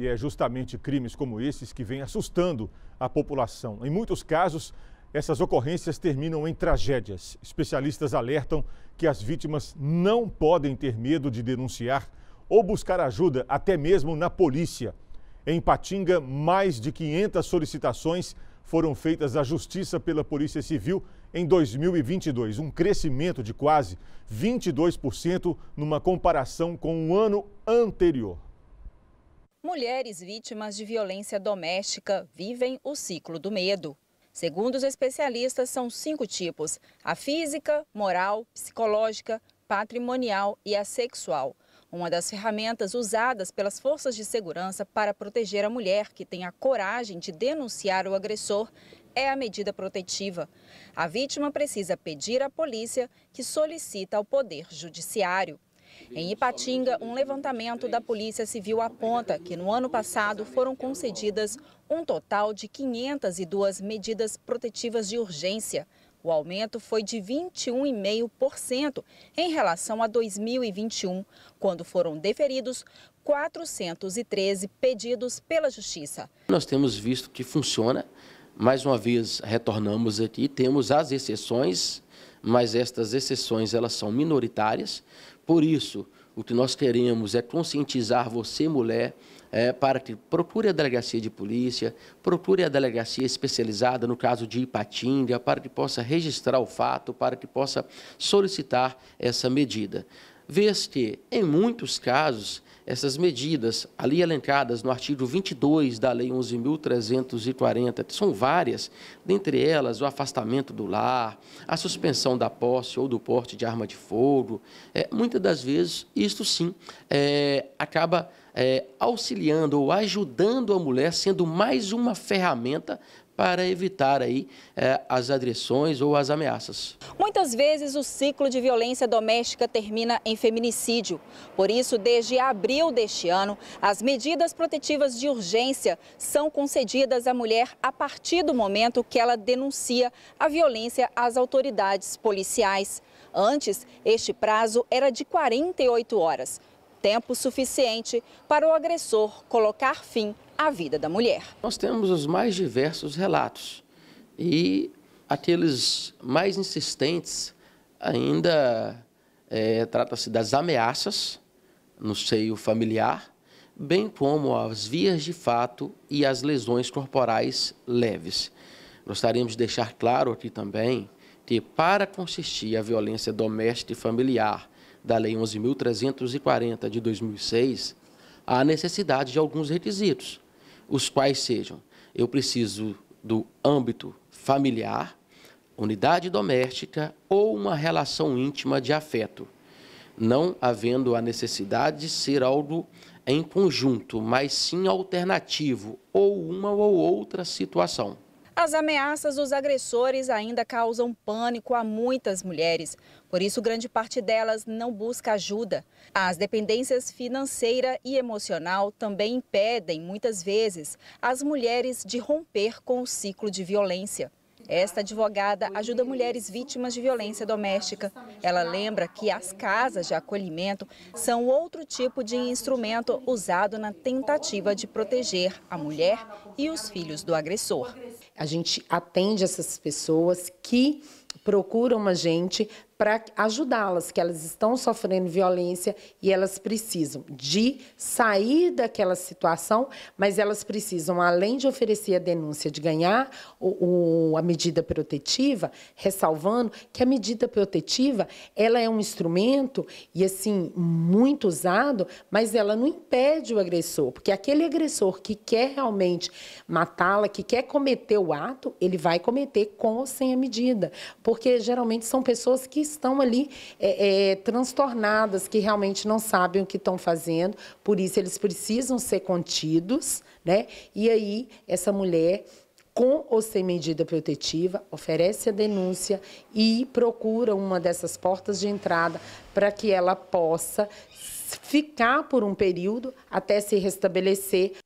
E é justamente crimes como esses que vêm assustando a população. Em muitos casos, essas ocorrências terminam em tragédias. Especialistas alertam que as vítimas não podem ter medo de denunciar ou buscar ajuda, até mesmo na polícia. Em Patinga, mais de 500 solicitações foram feitas à Justiça pela Polícia Civil em 2022, um crescimento de quase 22% numa comparação com o ano anterior. Mulheres vítimas de violência doméstica vivem o ciclo do medo. Segundo os especialistas, são cinco tipos: a física, moral, psicológica, patrimonial e a sexual. Uma das ferramentas usadas pelas forças de segurança para proteger a mulher que tem a coragem de denunciar o agressor é a medida protetiva. A vítima precisa pedir à polícia, que solicita ao Poder Judiciário. Em Ipatinga, um levantamento da Polícia Civil aponta que no ano passado foram concedidas um total de 502 medidas protetivas de urgência. O aumento foi de 21,5% em relação a 2021, quando foram deferidos 413 pedidos pela Justiça. Nós temos visto que funciona. Mais uma vez, retornamos aqui, temos as exceções, mas estas exceções elas são minoritárias, por isso, o que nós queremos é conscientizar você, mulher, é, para que procure a delegacia de polícia, procure a delegacia especializada no caso de Ipatinga, para que possa registrar o fato, para que possa solicitar essa medida vez que, em muitos casos, essas medidas ali elencadas no artigo 22 da Lei 11.340, que são várias, dentre elas o afastamento do lar, a suspensão da posse ou do porte de arma de fogo, é, muitas das vezes isto sim é, acaba é, auxiliando ou ajudando a mulher, sendo mais uma ferramenta para evitar aí é, as agressões ou as ameaças. Muitas vezes o ciclo de violência doméstica termina em feminicídio. Por isso, desde abril deste ano, as medidas protetivas de urgência são concedidas à mulher a partir do momento que ela denuncia a violência às autoridades policiais. Antes, este prazo era de 48 horas tempo suficiente para o agressor colocar fim a vida da mulher. Nós temos os mais diversos relatos e aqueles mais insistentes ainda é, trata-se das ameaças no seio familiar, bem como as vias de fato e as lesões corporais leves. Gostaríamos de deixar claro aqui também que, para consistir a violência doméstica e familiar da Lei 11.340 de 2006, há necessidade de alguns requisitos os quais sejam: eu preciso do âmbito familiar, unidade doméstica ou uma relação íntima de afeto, não havendo a necessidade de ser algo em conjunto, mas sim alternativo ou uma ou outra situação. As ameaças dos agressores ainda causam pânico a muitas mulheres. Por isso, grande parte delas não busca ajuda. As dependências financeira e emocional também impedem, muitas vezes, as mulheres de romper com o ciclo de violência. Esta advogada ajuda mulheres vítimas de violência doméstica. Ela lembra que as casas de acolhimento são outro tipo de instrumento usado na tentativa de proteger a mulher e os filhos do agressor. A gente atende essas pessoas que procuram a gente para ajudá-las, que elas estão sofrendo violência e elas precisam de sair daquela situação, mas elas precisam, além de oferecer a denúncia, de ganhar o, o, a medida protetiva, ressalvando que a medida protetiva ela é um instrumento e assim muito usado, mas ela não impede o agressor, porque aquele agressor que quer realmente matá-la, que quer cometer o ato, ele vai cometer com ou sem a medida, porque geralmente são pessoas que estão ali é, é, transtornadas, que realmente não sabem o que estão fazendo, por isso eles precisam ser contidos, né? E aí, essa mulher com ou sem medida protetiva, oferece a denúncia e procura uma dessas portas de entrada para que ela possa ficar por um período até se restabelecer.